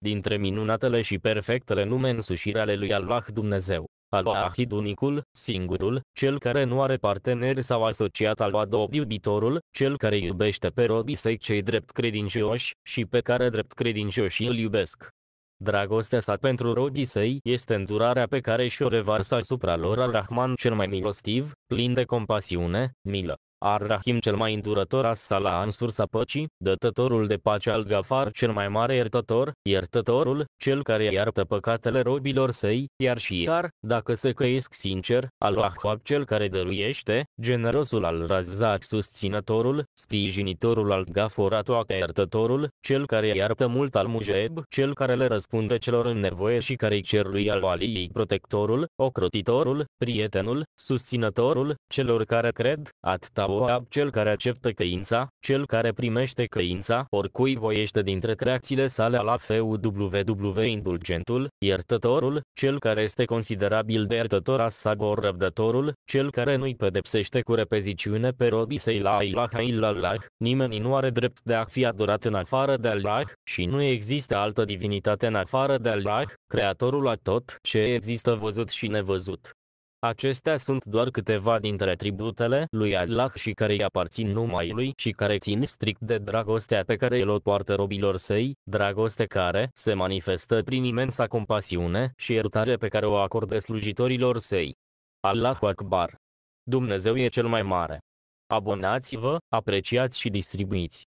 dintre minunatele și perfectele nume însușire ale lui Allah Dumnezeu. Allah unicul, singurul, cel care nu are partener sau asociat al Adob iubitorul, cel care iubește pe robii săi cei drept credincioși și pe care drept credincioși îl iubesc. Dragostea sa pentru robii săi este îndurarea pe care și-o revarsă asupra lor al Rahman cel mai milostiv, plin de compasiune, milă. Ar-Rahim cel mai îndurător as sala în sursa păcii, dătătorul de pace al Gafar cel mai mare iertător, iertătorul, cel care iartă păcatele robilor săi, iar și iar, dacă se căiesc sincer, Al-Wahhab cel care dăruiește, generosul Al-Razzaq susținătorul, sprijinitorul Al-Gafora toate iertătorul, cel care iartă mult Al-Mujeb, cel care le răspunde celor în nevoie și care-i cer lui Al-Walii protectorul, ocrotitorul, prietenul, susținătorul, celor care cred, at doua, cel care acceptă căința, cel care primește căința, oricui voiește dintre creațiile sale la FUWW indulgentul, iertătorul, cel care este considerabil de iertător sabor răbdătorul, cel care nu-i pedepsește cu repeziciune pe robii săi la ilah, illallah, nimeni nu are drept de a fi adorat în afară de Allah, și nu există altă divinitate în afară de Allah, creatorul a tot ce există văzut și nevăzut. Acestea sunt doar câteva dintre tributele lui Allah și care îi aparțin numai lui și care țin strict de dragostea pe care el o poartă robilor săi, dragoste care se manifestă prin imensa compasiune și iertare pe care o acordă slujitorilor săi. Allahu Akbar! Dumnezeu e cel mai mare! Abonați-vă, apreciați și distribuiți!